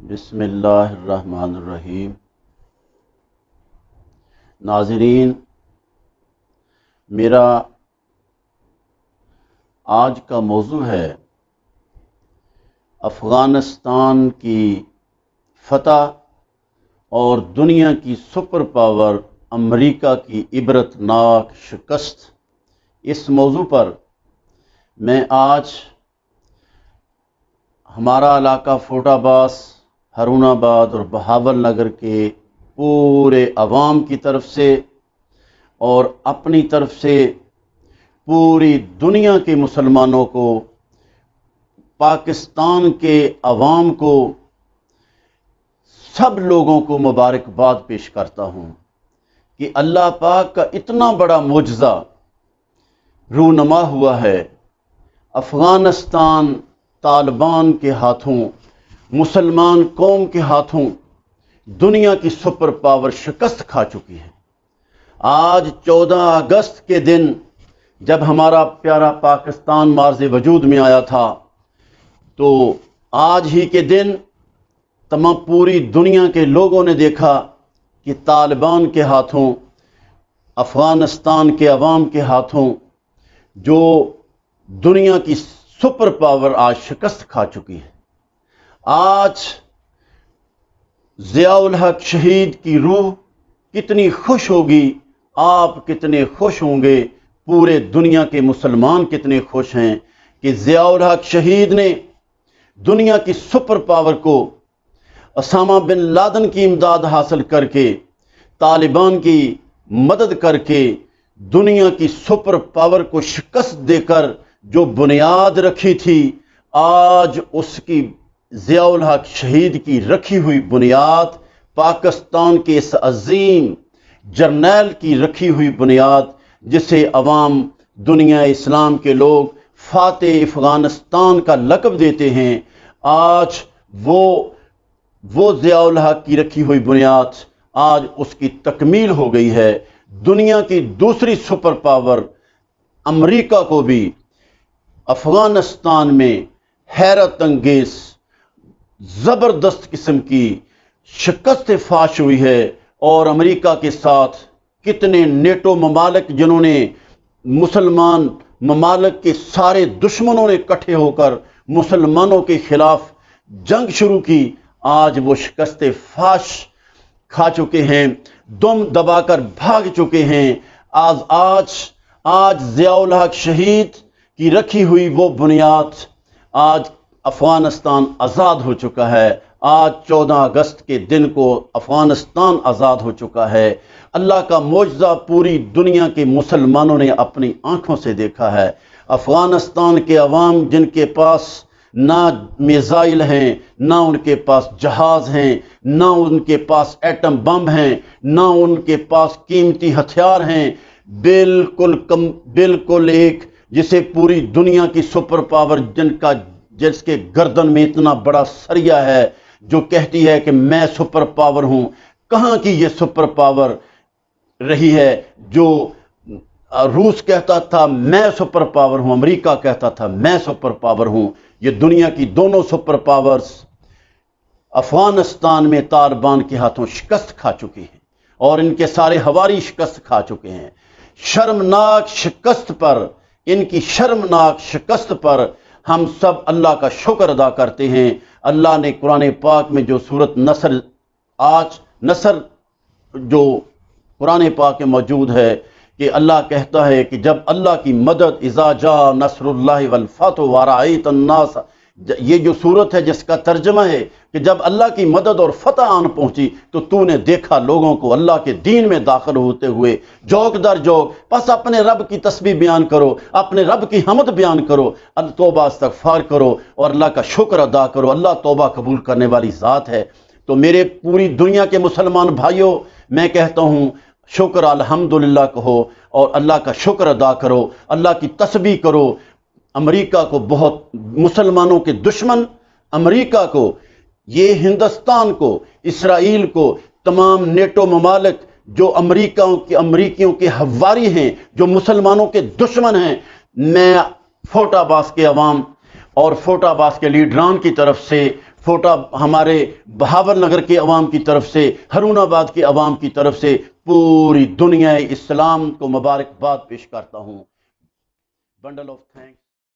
बसमीम नाजरीन मेरा आज का मौजू है अफ़गानिस्तान की फतह और दुनिया की सुपर पावर अमरीका की इबरतनाक शिकस्त इस मौजू पर मैं आज हमारा इलाका फोटाबास हरूणाबाद और बहावल नगर के पूरे आवाम की तरफ से और अपनी तरफ से पूरी दुनिया के मुसलमानों को पाकिस्तान के आवाम को सब लोगों को मुबारकबाद पेश करता हूँ कि अल्लाह पाक का इतना बड़ा मुजजा रूनमा हुआ है अफ़गानिस्तान तालिबान के हाथों मुसलमान कौम के हाथों दुनिया की सुपर पावर शिकस्त खा चुकी है आज 14 अगस्त के दिन जब हमारा प्यारा पाकिस्तान मार्ज वजूद में आया था तो आज ही के दिन तमाम पूरी दुनिया के लोगों ने देखा कि तालिबान के हाथों अफ़गानिस्तान के अवाम के हाथों जो दुनिया की सुपर पावर आज शिकस्त खा चुकी है आज ज़ियाउल हक शहीद की रूह कितनी खुश होगी आप कितने खुश होंगे पूरे दुनिया के मुसलमान कितने खुश हैं कि ज़ियाउल हक शहीद ने दुनिया की सुपर पावर को असामा बिन लादन की इमदाद हासिल करके तालिबान की मदद करके दुनिया की सुपर पावर को शिकस्त देकर जो बुनियाद रखी थी आज उसकी ज़ियाउल हक शहीद की रखी हुई बुनियाद पाकिस्तान के इस अजीम जर्नैल की रखी हुई बुनियाद जिसे अवाम दुनिया इस्लाम के लोग फाते अफ़गानिस्तान का लकब देते हैं आज वो वो ज़ियाउल हक की रखी हुई बुनियाद आज उसकी तकमील हो गई है दुनिया की दूसरी सुपर पावर अमरीका को भी अफ़गानिस्तान में हैरत अंगेज़ ज़बरदस्त किस्म की शिकस्त फाश हुई है और अमेरिका के साथ कितने नेटो ममालक जिन्होंने मुसलमान ममालक के सारे दुश्मनों ने इकट्ठे होकर मुसलमानों के खिलाफ जंग शुरू की आज वो शिकस्त फाश खा चुके हैं दम दबाकर भाग चुके हैं आज आज आज जियाल शहीद की रखी हुई वो बुनियाद आज अफगानिस्तान आज़ाद हो चुका है आज 14 अगस्त के दिन को अफगानिस्तान आज़ाद हो चुका है अल्लाह का मुआजा पूरी दुनिया के मुसलमानों ने अपनी आँखों से देखा है अफगानिस्तान के अवाम जिनके पास ना मिज़ाइल हैं ना उनके पास जहाज़ हैं ना उनके पास एटम बम हैं ना उनके पास कीमती हथियार हैं बिल्कुल कम बिल्कुल एक जिसे पूरी दुनिया की सुपर पावर जिनका जिसके गर्दन में इतना बड़ा सरिया है जो कहती है कि मैं सुपर पावर हूं कहां की ये सुपर पावर रही है जो रूस कहता था मैं सुपर पावर हूं अमेरिका कहता था मैं सुपर पावर हूं ये दुनिया की दोनों सुपर पावर्स अफगानिस्तान में तालिबान के हाथों शिकस्त खा चुकी हैं और इनके सारे हवारी शिकस्त खा चुके हैं शर्मनाक शिकस्त पर इनकी शर्मनाक शिकस्त पर हम सब अल्लाह का शुक्र अदा करते हैं अल्लाह ने कुरान पाक में जो सूरत नसर आज नसर जो कुरान पाक में मौजूद है कि अल्लाह कहता है कि जब अल्लाह की मदद इजाजा नसरुल्लाह वलफ़त वारात ये जो सूरत है जिसका तर्जमा है कि जब अल्लाह की मदद और फतह आन पहुंची तो तूने देखा लोगों को अल्लाह के दीन में दाखिल होते हुए जौक दर जौक बस अपने रब की तस्वीर बयान करो अपने रब की हमद बयान करो तोबा इस्तफ़ार करो और अल्लाह का शुक्र अदा करो अल्लाह तोबा कबूल करने वाली ज़ात है तो मेरे पूरी दुनिया के मुसलमान भाइयों मैं कहता हूँ शुक्र अलहमदिल्ला कहो और अल्लाह का शुक्र अदा करो अल्लाह की तस्बी करो अमेरिका को बहुत मुसलमानों के दुश्मन अमेरिका को ये हिंदुस्तान को इसराइल को तमाम नेटो ममालिक जो अमरीकाओं के अमरीकियों के हवारी हैं जो मुसलमानों के दुश्मन हैं मैं फोटाबास के अवाम और फोटाबास के लीडरान की तरफ से फोटा हमारे बहावर नगर के अवाम की तरफ से हरूणाबाद के अवाम की तरफ से पूरी दुनिया इस्लाम को मुबारकबाद पेश करता हूँ बंडल ऑफ थैंक्स